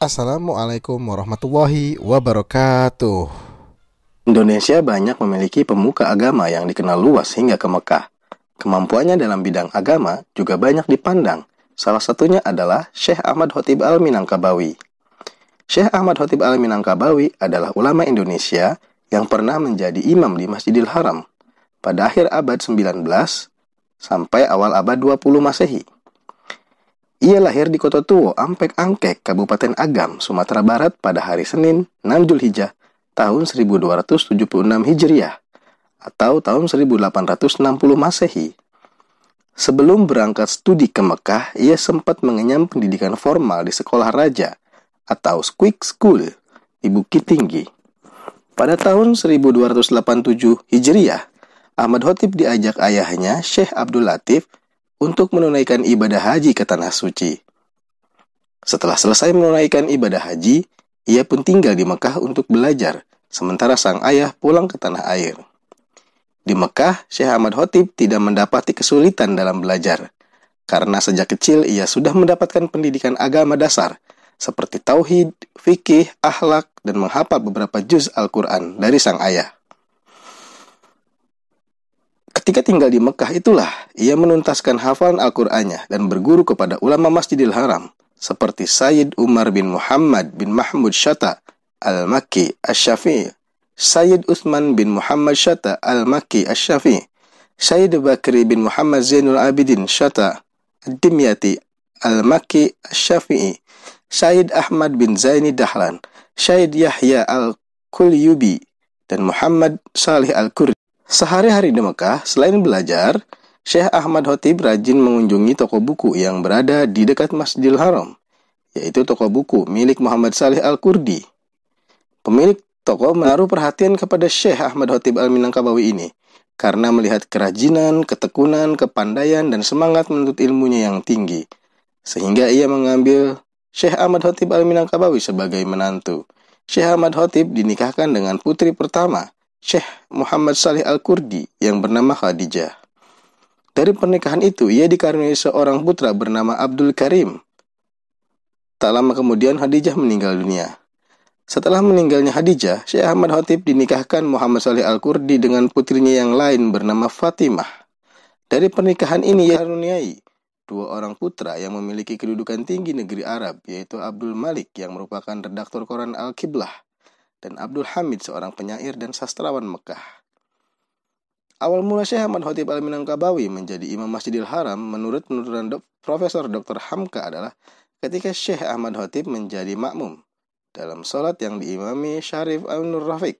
Assalamualaikum warahmatullahi wabarakatuh. Indonesia banyak memiliki pemuka agama yang dikenal luas hingga ke Mekah. Kemampuannya dalam bidang agama juga banyak dipandang. Salah satunya adalah Syekh Ahmad Khotib Al-Minangkabawi. Syekh Ahmad Khotib Al-Minangkabawi adalah ulama Indonesia yang pernah menjadi imam di Masjidil Haram pada akhir abad 19 sampai awal abad 20 Masehi. Ia lahir di Kota Tuo, Ampek Angkek, Kabupaten Agam, Sumatera Barat pada hari Senin, 6 Julhijjah, tahun 1276 Hijriah atau tahun 1860 Masehi. Sebelum berangkat studi ke Mekah, ia sempat mengenyam pendidikan formal di sekolah raja atau Squeak School di Bukit Tinggi. Pada tahun 1287 Hijriah, Ahmad Hotib diajak ayahnya Syekh Abdul Latif untuk menunaikan ibadah haji ke tanah suci. Setelah selesai menunaikan ibadah haji, ia pun tinggal di Mekah untuk belajar, sementara sang ayah pulang ke tanah air. Di Mekah, Syekh Ahmad Hotib tidak mendapati kesulitan dalam belajar, karena sejak kecil ia sudah mendapatkan pendidikan agama dasar, seperti tauhid, fikih, ahlak, dan menghafal beberapa juz Al-Quran dari sang ayah. Ketika tinggal di Mekah itulah ia menuntaskan hafalan Al-Qur'annya dan berguru kepada ulama Masjidil Haram seperti Sayyid Umar bin Muhammad bin Mahmud Syata Al-Makki Asy-Syafi'i, Sayyid Utsman bin Muhammad Syata Al-Makki Asy-Syafi'i, Sayyid Bakri bin Muhammad Zainul Abidin Syata Ad-Dimyati Al-Makki Asy-Syafi'i, Sayyid Ahmad bin Zaini Dahlan, Sayyid Yahya Al-Kulyubi dan Muhammad Salih Al-Kurdi Sehari-hari di Mekah, selain belajar, Syekh Ahmad Hotib rajin mengunjungi toko buku yang berada di dekat Masjidil Haram, yaitu toko buku milik Muhammad Saleh Al-Kurdi. Pemilik toko menaruh perhatian kepada Syekh Ahmad Hotib Al-Minangkabawi ini karena melihat kerajinan, ketekunan, kepandaian, dan semangat menuntut ilmunya yang tinggi. Sehingga ia mengambil Syekh Ahmad Hotib Al-Minangkabawi sebagai menantu. Syekh Ahmad Hotib dinikahkan dengan putri pertama, Syekh Muhammad Salih Al-Kurdi yang bernama Khadijah. Dari pernikahan itu, ia dikaruniai seorang putra bernama Abdul Karim. Tak lama kemudian Khadijah meninggal dunia. Setelah meninggalnya Khadijah, Syekh Ahmad Khatib dinikahkan Muhammad Salih Al-Kurdi dengan putrinya yang lain bernama Fatimah. Dari pernikahan ini ia karuniai dua orang putra yang memiliki kedudukan tinggi negeri Arab, yaitu Abdul Malik yang merupakan redaktor koran Al-Qiblah dan Abdul Hamid seorang penyair dan sastrawan Mekah. Awal mula Syekh Ahmad Khotib Al-Minangkabawi menjadi imam Masjidil Haram menurut penuturan Do Profesor Dr. Hamka adalah ketika Syekh Ahmad Khotib menjadi makmum dalam sholat yang diimami Syarif Al-Nur Rafiq.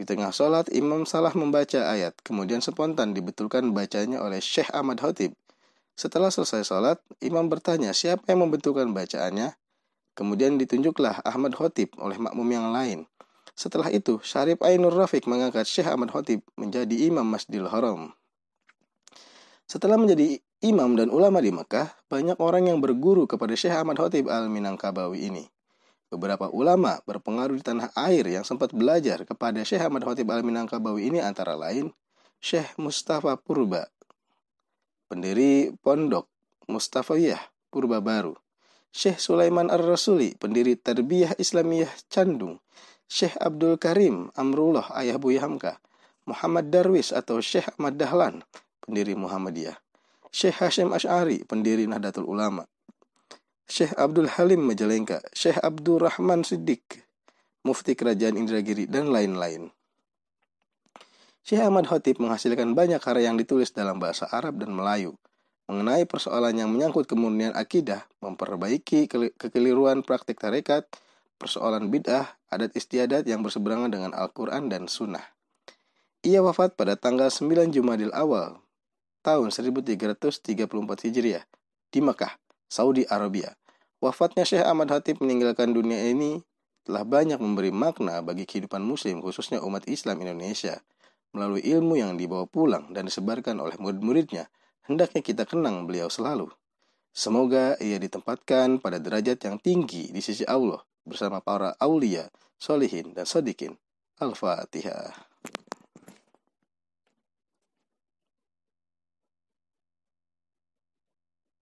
Di tengah sholat, imam salah membaca ayat, kemudian spontan dibetulkan bacanya oleh Syekh Ahmad Khotib. Setelah selesai sholat, imam bertanya siapa yang membetulkan bacaannya, kemudian ditunjuklah Ahmad Khotib oleh makmum yang lain – setelah itu, Syarif Ainur Rafiq mengangkat Syekh Ahmad Khotib menjadi imam Masjidil Haram. Setelah menjadi imam dan ulama di Mekah, banyak orang yang berguru kepada Syekh Ahmad Khotib Al-Minangkabawi ini. Beberapa ulama berpengaruh di tanah air yang sempat belajar kepada Syekh Ahmad Khotib Al-Minangkabawi ini antara lain Syekh Mustafa Purba, pendiri Pondok Yah Purba Baru, Syekh Sulaiman Ar-Rasuli, pendiri Terbiah Islamiyah Candung, Syekh Abdul Karim Amrullah ayah Buya Hamka, Muhammad Darwis atau Syekh Ahmad Dahlan, pendiri Muhammadiyah, Syekh Hashim Ash'ari, pendiri Nahdlatul Ulama, Syekh Abdul Halim Majalengka, Syekh Abdul Rahman Siddiq, Mufti Kerajaan Indragiri, dan lain-lain. Syekh Ahmad Hotib menghasilkan banyak karya yang ditulis dalam bahasa Arab dan Melayu mengenai persoalan yang menyangkut kemurnian akidah, memperbaiki kekeliruan praktik tarekat, persoalan bid'ah, adat istiadat yang berseberangan dengan Al-Quran dan Sunnah. Ia wafat pada tanggal 9 Jumadil Awal tahun 1334 Hijriah di Mekah, Saudi Arabia. Wafatnya Syekh Ahmad Hatib meninggalkan dunia ini telah banyak memberi makna bagi kehidupan muslim khususnya umat Islam Indonesia melalui ilmu yang dibawa pulang dan disebarkan oleh murid-muridnya. Hendaknya kita kenang beliau selalu. Semoga ia ditempatkan pada derajat yang tinggi di sisi Allah bersama para aulia, solihin, dan sodikin. Al-Fatihah.